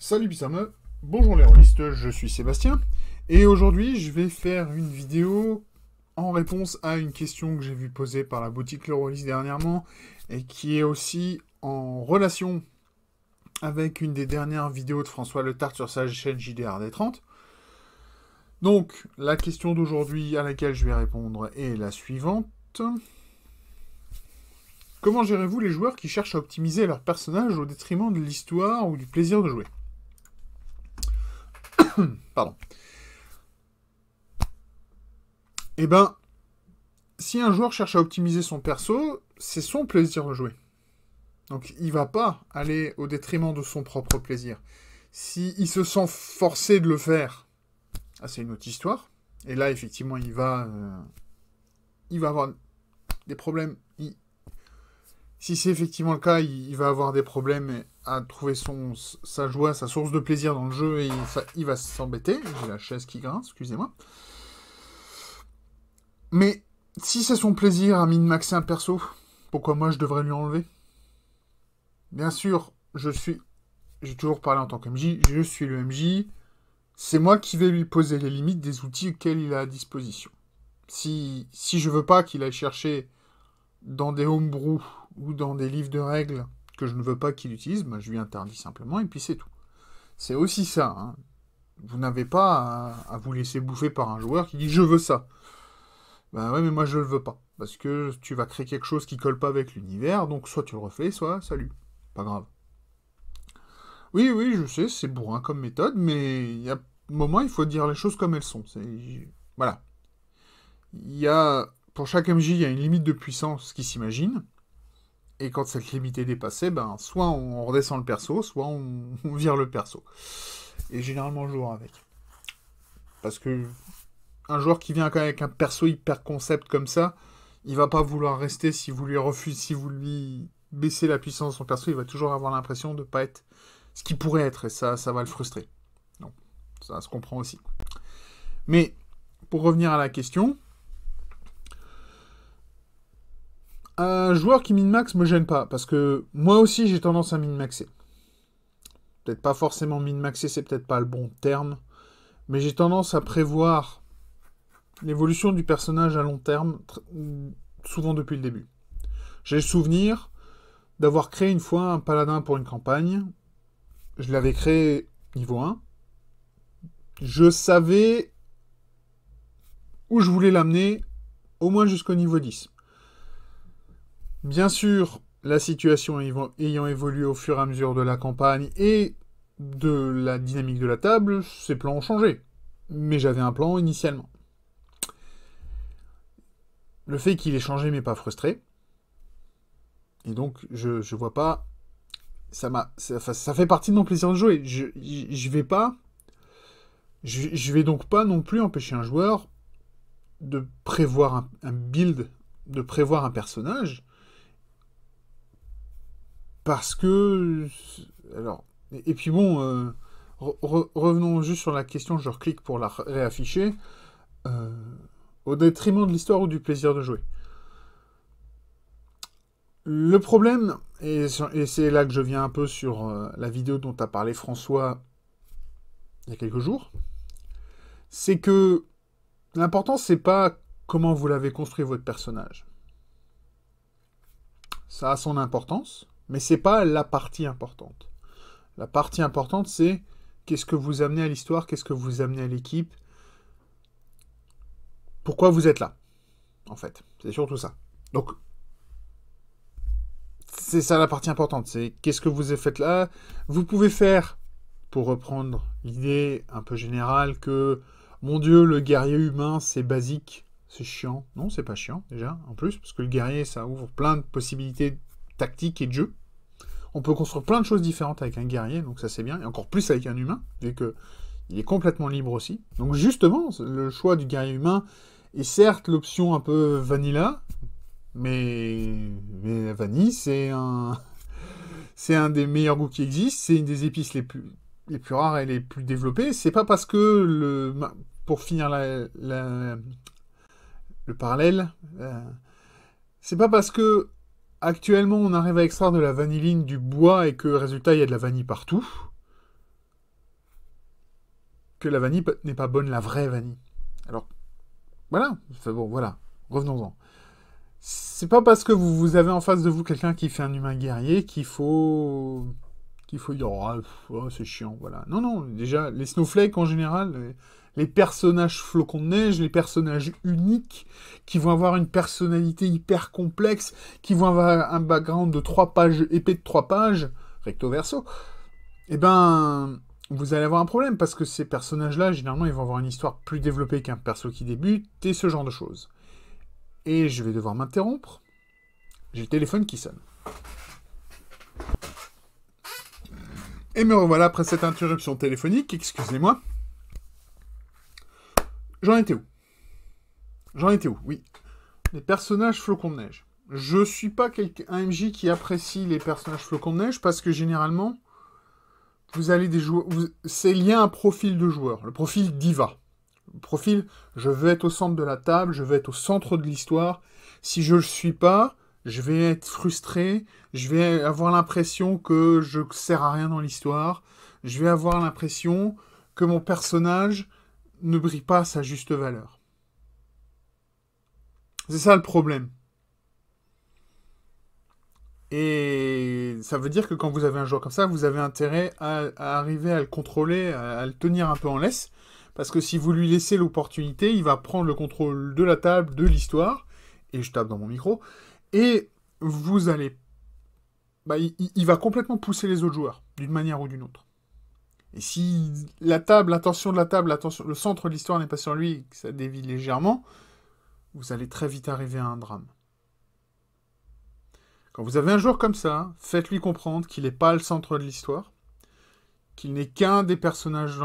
Salut Bissame, bonjour les rôlistes, je suis Sébastien, et aujourd'hui je vais faire une vidéo en réponse à une question que j'ai vue posée par la boutique Le dernièrement, et qui est aussi en relation avec une des dernières vidéos de François Le sur sa chaîne JDRD 30. Donc, la question d'aujourd'hui à laquelle je vais répondre est la suivante. Comment gérez-vous les joueurs qui cherchent à optimiser leur personnage au détriment de l'histoire ou du plaisir de jouer Pardon. Eh ben, si un joueur cherche à optimiser son perso, c'est son plaisir de jouer. Donc il va pas aller au détriment de son propre plaisir. S'il se sent forcé de le faire, ah, c'est une autre histoire. Et là, effectivement, il va, euh, il va avoir des problèmes si c'est effectivement le cas, il, va avoir des problèmes à trouver son, sa joie, sa source de plaisir dans le jeu et il, va s'embêter. J'ai la chaise qui grince, excusez-moi. Mais si c'est son plaisir à min-maxer un perso, pourquoi moi je devrais lui enlever Bien sûr, je suis. J'ai toujours parlé en tant que MJ, je suis le MJ. C'est moi qui vais lui poser les limites des outils auxquels il a à disposition. Si, si je veux pas qu'il aille chercher dans des homebrew ou dans des livres de règles que je ne veux pas qu'il utilise, ben je lui interdis simplement et puis c'est tout. C'est aussi ça. Hein. Vous n'avez pas à, vous laisser bouffer par un joueur qui dit je veux ça. Ben ouais, mais moi je le veux pas. Parce que tu vas créer quelque chose qui colle pas avec l'univers, donc soit tu le refais, soit salut. Pas grave. Oui, oui, je sais, c'est bourrin comme méthode, mais il y a un moment, il faut dire les choses comme elles sont. Voilà. Il y a pour chaque MJ, il y a une limite de puissance qui s'imagine. Et quand cette limite est dépassée, ben, soit on redescend le perso, soit on, vire le perso. Et généralement, je joue avec. Parce que un joueur qui vient avec un perso hyper concept comme ça, il va pas vouloir rester si vous lui refusez, si vous lui baissez la puissance de son perso, il va toujours avoir l'impression de ne pas être ce qu'il pourrait être. Et ça, ça va le frustrer. Donc, ça se comprend aussi. Mais pour revenir à la question, un joueur qui min-max me gêne pas, parce que moi aussi j'ai tendance à min-maxer. Peut-être pas forcément min-maxer, c'est peut-être pas le bon terme, mais j'ai tendance à prévoir l'évolution du personnage à long terme, souvent depuis le début. J'ai le souvenir d'avoir créé une fois un paladin pour une campagne. Je l'avais créé niveau 1. Je savais où je voulais l'amener, au moins jusqu'au niveau 10. Bien sûr, la situation ayant évolué au fur et à mesure de la campagne et de la dynamique de la table, ces plans ont changé. Mais j'avais un plan initialement. Le fait qu'il ait changé m'est pas frustré. Et donc, je, ne vois pas. Ça, m'a, ça, fait partie de mon plaisir de jouer. Je, ne vais pas. Je, vais donc pas non plus empêcher un joueur de prévoir un build, de prévoir un personnage parce que... Alors, et, puis bon, euh, revenons juste sur la question, je reclique pour la réafficher, euh, au détriment de l'histoire ou du plaisir de jouer. Le problème, et, c'est là que je viens un peu sur euh, la vidéo dont a parlé François il y a quelques jours, c'est que l'important, c'est pas comment vous l'avez construit votre personnage. Ça a son importance. Mais c'est pas la partie importante. La partie importante, c'est qu'est-ce que vous amenez à l'histoire, qu'est-ce que vous amenez à l'équipe, pourquoi vous êtes là, en fait. C'est surtout ça. Donc, c'est ça la partie importante, c'est qu'est-ce que vous avez fait là. Vous pouvez faire, pour reprendre l'idée un peu générale, que mon Dieu, le guerrier humain, c'est basique, c'est chiant. Non, c'est pas chiant déjà, en plus, parce que le guerrier, ça ouvre plein de possibilités tactiques et de jeu on peut construire plein de choses différentes avec un guerrier, donc ça c'est bien, et encore plus avec un humain, vu que il est complètement libre aussi. Donc justement, le choix du guerrier humain est certes l'option un peu vanilla, mais, vanille, c'est un... c'est un des meilleurs goûts qui existent, c'est une des épices les plus, les plus rares et les plus développées. C'est pas parce que, le, pour finir le parallèle, euh, c'est pas parce que actuellement on arrive à extraire de la vanilline du bois et que résultat il y a de la vanille partout, que la vanille n'est pas bonne, la vraie vanille. Alors, voilà, bon, voilà, revenons-en. C'est pas parce que vous, avez en face de vous quelqu'un qui fait un humain guerrier qu'il faut qu'il faut dire oh, oh c'est chiant, voilà. Non, non, déjà, les snowflakes en général, les personnages flocons de neige, les personnages uniques, qui vont avoir une personnalité hyper complexe, qui vont avoir un background de trois pages, épais de trois pages, recto verso, eh ben, vous allez avoir un problème, parce que ces personnages-là, généralement, ils vont avoir une histoire plus développée qu'un perso qui débute, et ce genre de choses. Et je vais devoir m'interrompre. J'ai le téléphone qui sonne. Et me revoilà après cette interruption téléphonique, excusez-moi. J'en étais où J'en étais où Oui. Les personnages flocons de neige. Je suis pas un MJ qui apprécie les personnages flocons de neige parce que généralement, vous allez des joueurs. C'est lié à un profil de joueur, le profil diva. Le profil, je veux être au centre de la table, je veux être au centre de l'histoire. Si je le suis pas, je vais être frustré, je vais avoir l'impression que je ne sers à rien dans l'histoire, je vais avoir l'impression que mon personnage ne brille pas sa juste valeur. C'est ça le problème. Et ça veut dire que quand vous avez un joueur comme ça, vous avez intérêt à, arriver à le contrôler, à, le tenir un peu en laisse. Parce que si vous lui laissez l'opportunité, il va prendre le contrôle de la table, de l'histoire. Et je tape dans mon micro. Et vous allez... Bah, il va complètement pousser les autres joueurs, d'une manière ou d'une autre. Et si la table, l'attention de la table, le centre de l'histoire n'est pas sur lui, que ça dévie légèrement, vous allez très vite arriver à un drame. Quand vous avez un jour comme ça, faites-lui comprendre qu'il n'est pas le centre de l'histoire, qu'il n'est qu'un des personnages,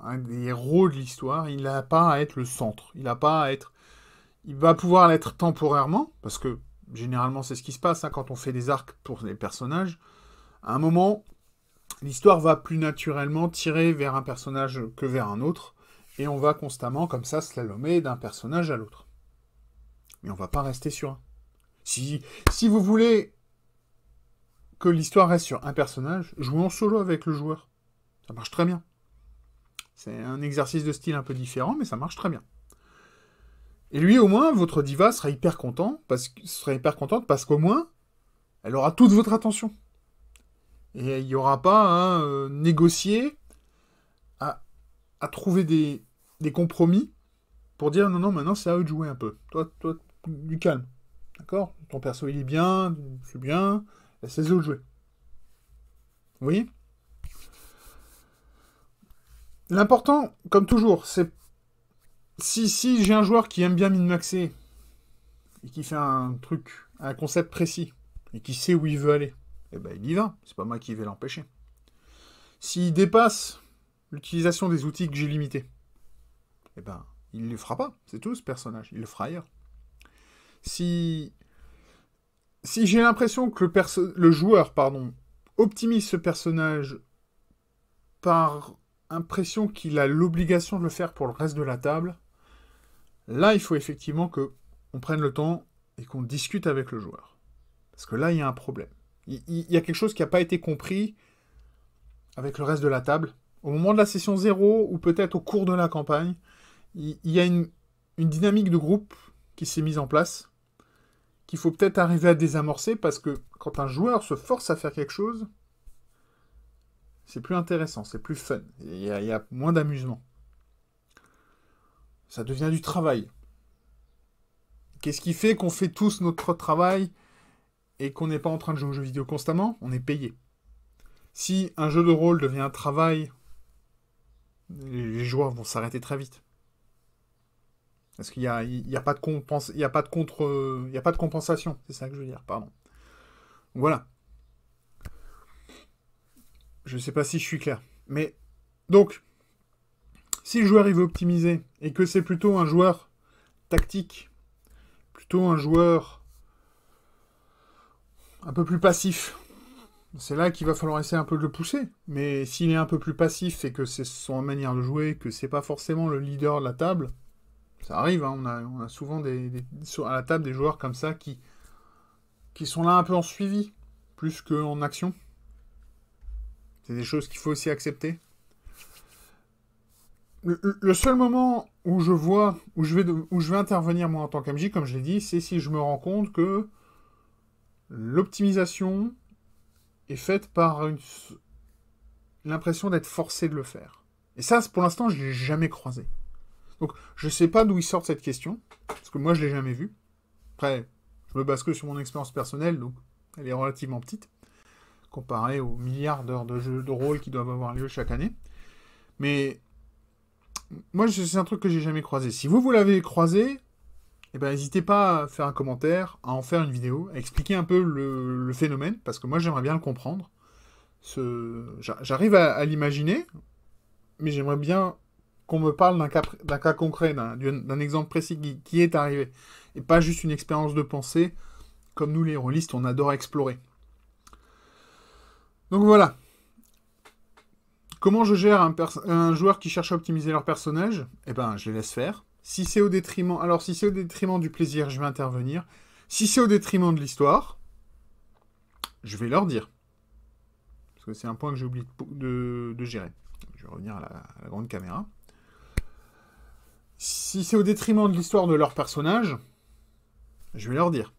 un des héros de l'histoire, il n'a pas à être le centre, il n'a pas à être... Il va pouvoir l'être temporairement, parce que généralement c'est ce qui se passe hein, quand on fait des arcs pour les personnages. À un moment, l'histoire va plus naturellement tirer vers un personnage que vers un autre, et on va constamment comme ça slalomer d'un personnage à l'autre. Mais on va pas rester sur un. Si, si vous voulez que l'histoire reste sur un personnage, jouez en solo avec le joueur. Ça marche très bien. C'est un exercice de style un peu différent, mais ça marche très bien. Et lui, au moins, votre diva sera hyper content, parce, sera hyper contente parce qu'au moins, elle aura toute votre attention. Et il n'y aura pas à hein, euh, négocier, à, trouver des, compromis pour dire non, non, maintenant c'est à eux de jouer un peu. Toi, toi du calme. D'accord Ton perso il est bien, c'est bien, c'est eux de jouer. oui L'important, comme toujours, c'est si, si j'ai un joueur qui aime bien min et qui fait un truc, un concept précis et qui sait où il veut aller, eh ben, il y va. C'est pas moi qui vais l'empêcher. S'il dépasse l'utilisation des outils que j'ai limités, eh ben, il ne le fera pas. C'est tout, ce personnage. Il le fera ailleurs. Si, si j'ai l'impression que le, le joueur pardon, optimise ce personnage par impression qu'il a l'obligation de le faire pour le reste de la table, là, il faut effectivement que on prenne le temps et qu'on discute avec le joueur. Parce que là, il y a un problème. Il, y a quelque chose qui n'a pas été compris avec le reste de la table. Au moment de la session zéro, ou peut-être au cours de la campagne, il, y a une, dynamique de groupe qui s'est mise en place, qu'il faut peut-être arriver à désamorcer, parce que quand un joueur se force à faire quelque chose, c'est plus intéressant, c'est plus fun, il y a moins d'amusement. Ça devient du travail. Qu'est-ce qui fait qu'on fait tous notre travail et qu'on n'est pas en train de jouer aux jeux vidéo constamment, on est payé. Si un jeu de rôle devient un travail, les joueurs vont s'arrêter très vite. Parce qu'il n'y a, pas de il y a pas de contre, il y a pas de compensation, c'est ça que je veux dire, pardon. Voilà. Je ne sais pas si je suis clair. Mais donc, si le joueur il veut optimiser et que c'est plutôt un joueur tactique, plutôt un joueur un peu plus passif. C'est là qu'il va falloir essayer un peu de le pousser. Mais s'il est un peu plus passif et que c'est son manière de jouer, que c'est pas forcément le leader de la table, ça arrive. Hein. on, a, souvent à la table des joueurs comme ça qui, qui sont là un peu en suivi, plus qu'en action. C'est des choses qu'il faut aussi accepter. Le, seul moment où je vois, où je vais, où je vais intervenir moi en tant qu'AMJ, comme je l'ai dit, c'est si je me rends compte que l'optimisation est faite par une... l'impression d'être forcé de le faire. Et ça, pour l'instant, je ne l'ai jamais croisé. Donc, je ne sais pas d'où il sort cette question, parce que moi, je ne l'ai jamais vue. Après, je me base que sur mon expérience personnelle, donc elle est relativement petite, comparée aux milliards d'heures de jeux de rôle qui doivent avoir lieu chaque année. Mais moi, c'est un truc que j'ai jamais croisé. Si vous, vous l'avez croisé, eh ben, n'hésitez pas à faire un commentaire, à en faire une vidéo, à expliquer un peu le, phénomène, parce que moi j'aimerais bien le comprendre. J'arrive à, l'imaginer, mais j'aimerais bien qu'on me parle d'un cas, concret, d'un, exemple précis qui, est arrivé, et pas juste une expérience de pensée, comme nous les listes, on adore explorer. Donc voilà. Comment je gère un, joueur qui cherche à optimiser leur personnage Eh ben, je les laisse faire. Si c'est au détriment... Alors, si c'est au détriment du plaisir, je vais intervenir. Si c'est au détriment de l'histoire, je vais leur dire. Parce que c'est un point que j'ai oublié de, gérer. Je vais revenir à la, grande caméra. Si c'est au détriment de l'histoire de leur personnage, je vais leur dire.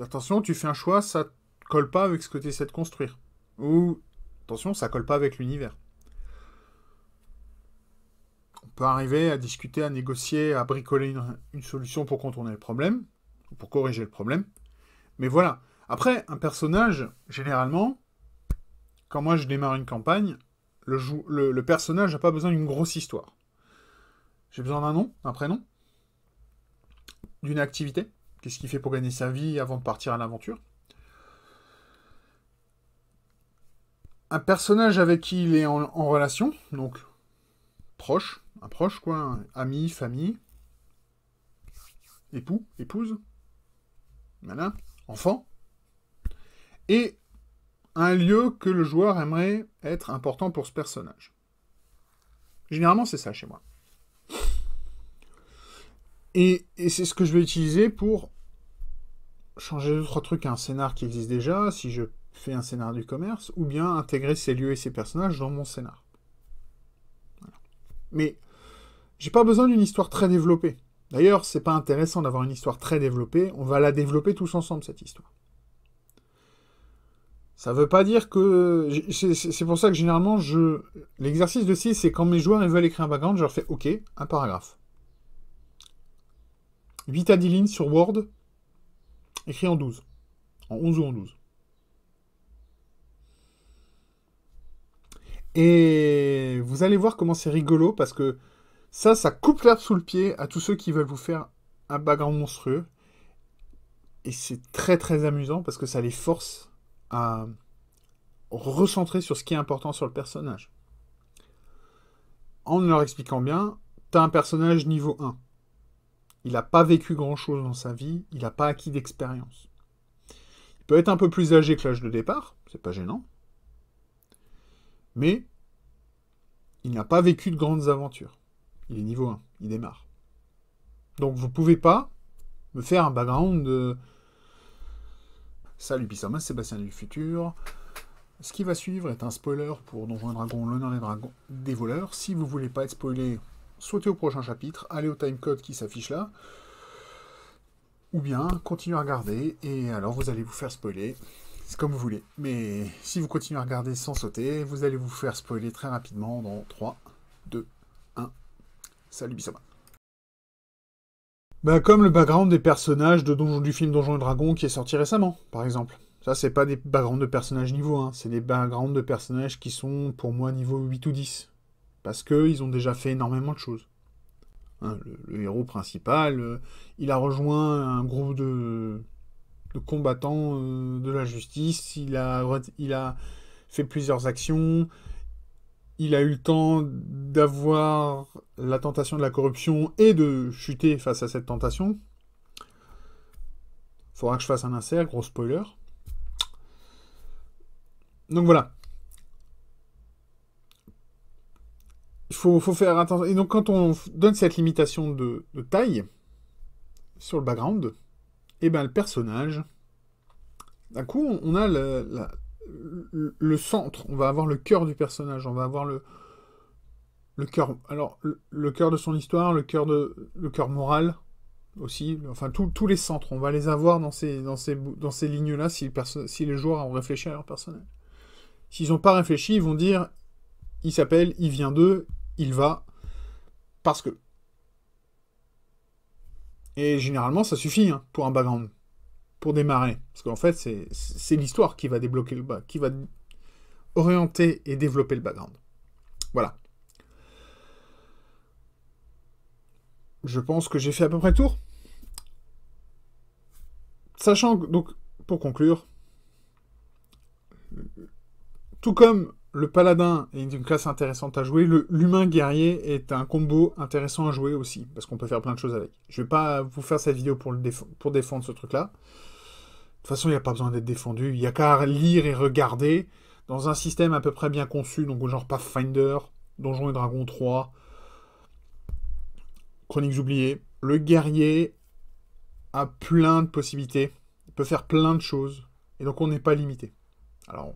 Attention, tu fais un choix, ça colle pas avec ce que tu essaies de construire. Ou, attention, ça colle pas avec l'univers arriver à discuter, à négocier, à bricoler une, solution pour contourner le problème, pour corriger le problème. Mais voilà. Après, un personnage, généralement, quand moi je démarre une campagne, le, le, le personnage n'a pas besoin d'une grosse histoire. J'ai besoin d'un nom, d'un prénom, d'une activité. Qu'est-ce qu'il fait pour gagner sa vie avant de partir à l'aventure Un personnage avec qui il est en relation, donc proche, un proche, quoi, ami, famille, époux, épouse, voilà, enfant, et un lieu que le joueur aimerait être important pour ce personnage. Généralement, c'est ça chez moi. Et, c'est ce que je vais utiliser pour changer d'autres trucs à un scénar qui existe déjà, si je fais un scénar du commerce, ou bien intégrer ces lieux et ces personnages dans mon scénar. Mais j'ai pas besoin d'une histoire très développée. D'ailleurs, c'est pas intéressant d'avoir une histoire très développée, on va la développer tous ensemble cette histoire. Ça veut pas dire que. C'est pour ça que généralement, je. L'exercice de 6, c'est quand mes joueurs ils veulent écrire un background, je leur fais OK, un paragraphe. 8 à 10 lignes sur Word, écrit en 12. En 11 ou en 12. Et vous allez voir comment c'est rigolo parce que ça, ça coupe l'herbe sous le pied à tous ceux qui veulent vous faire un background monstrueux. Et c'est très très amusant parce que ça les force à recentrer sur ce qui est important sur le personnage. En leur expliquant bien, as un personnage niveau 1. Il n'a pas vécu grand-chose dans sa vie, il n'a pas acquis d'expérience. Il peut être un peu plus âgé que l'âge de départ, c'est pas gênant. Mais il n'a pas vécu de grandes aventures. Il est niveau 1, il démarre. Donc vous pouvez pas me faire un background de... Salut Bissama, Sébastien du futur. Ce qui va suivre est un spoiler pour Donjon Dragon, l'honneur des dragons des voleurs. Si vous voulez pas être spoilé, sautez au prochain chapitre, allez au timecode qui s'affiche là. Ou bien continuez à regarder et alors vous allez vous faire spoiler. C'est comme vous voulez. Mais si vous continuez à regarder sans sauter, vous allez vous faire spoiler très rapidement dans 3, 2, Salut Bissoma. Bah, comme le background des personnages de donjon, du film Donjon et Dragon qui est sorti récemment, par exemple. Ça, c'est pas des backgrounds de personnages niveau 1, hein. c'est des backgrounds de personnages qui sont pour moi niveau 8 ou 10. Parce qu'ils ont déjà fait énormément de choses. Hein, le, héros principal, euh, il a rejoint un groupe de, combattants euh, de la justice, il a fait plusieurs actions, il a eu le temps d'avoir la tentation de la corruption et de chuter face à cette tentation. Faudra que je fasse un insert, gros spoiler. Donc voilà. Il faut, faire attention. Et donc quand on donne cette limitation de, taille sur le background, et eh ben le personnage, d'un coup on a le, le centre, on va avoir le cœur du personnage, on va avoir le, le cœur, alors le, de son histoire, le cœur de, le cœur moral aussi, enfin tous les centres, on va les avoir dans ces, dans ces, dans ces lignes-là si, les joueurs ont réfléchi à leur personnel. S'ils n'ont pas réfléchi, ils vont dire il s'appelle, il vient d'eux, il va, parce que. Et généralement, ça suffit hein, pour un background, pour démarrer. Parce qu'en fait, c'est l'histoire qui va débloquer le qui va orienter et développer le background. Voilà. je pense que j'ai fait à peu près le tour. Sachant que, donc, pour conclure, tout comme le paladin est une classe intéressante à jouer, l'humain guerrier est un combo intéressant à jouer aussi, parce qu'on peut faire plein de choses avec. Je vais pas vous faire cette vidéo pour, pour défendre ce truc-là. De toute façon, il n'y a pas besoin d'être défendu, il n'y a qu'à lire et regarder dans un système à peu près bien conçu, donc genre Pathfinder, Donjons et Dragons 3, Chroniques oubliées. Le guerrier a plein de possibilités, il peut faire plein de choses, et donc on n'est pas limité. Alors,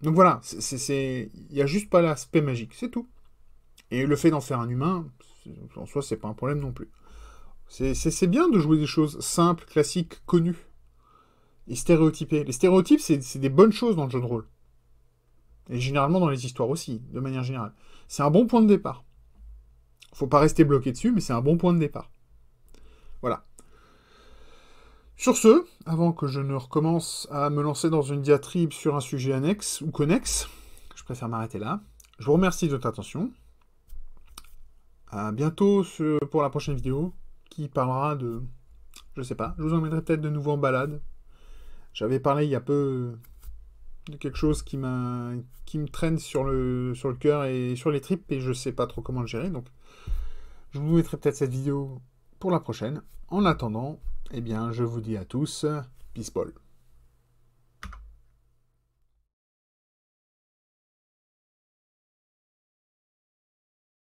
donc voilà, il n'y a juste pas l'aspect magique, c'est tout. Et le fait d'en faire un humain, en soi, c'est pas un problème non plus. C'est, bien de jouer des choses simples, classiques, connues et stéréotypées. Les stéréotypes, c'est, des bonnes choses dans le jeu de rôle. Et généralement dans les histoires aussi, de manière générale. C'est un bon point de départ. Faut pas rester bloqué dessus, mais c'est un bon point de départ. Voilà. Sur ce, avant que je ne recommence à me lancer dans une diatribe sur un sujet annexe ou connexe, je préfère m'arrêter là. Je vous remercie de votre attention. À bientôt pour la prochaine vidéo qui parlera de... Je sais pas, je vous emmènerai peut-être de nouveau en balade. J'avais parlé il y a peu de quelque chose qui, qui me traîne sur le, sur le cœur et sur les tripes et je sais pas trop comment le gérer. Donc je vous mettrai peut-être cette vidéo pour la prochaine. En attendant, eh bien, je vous dis à tous, peace ball.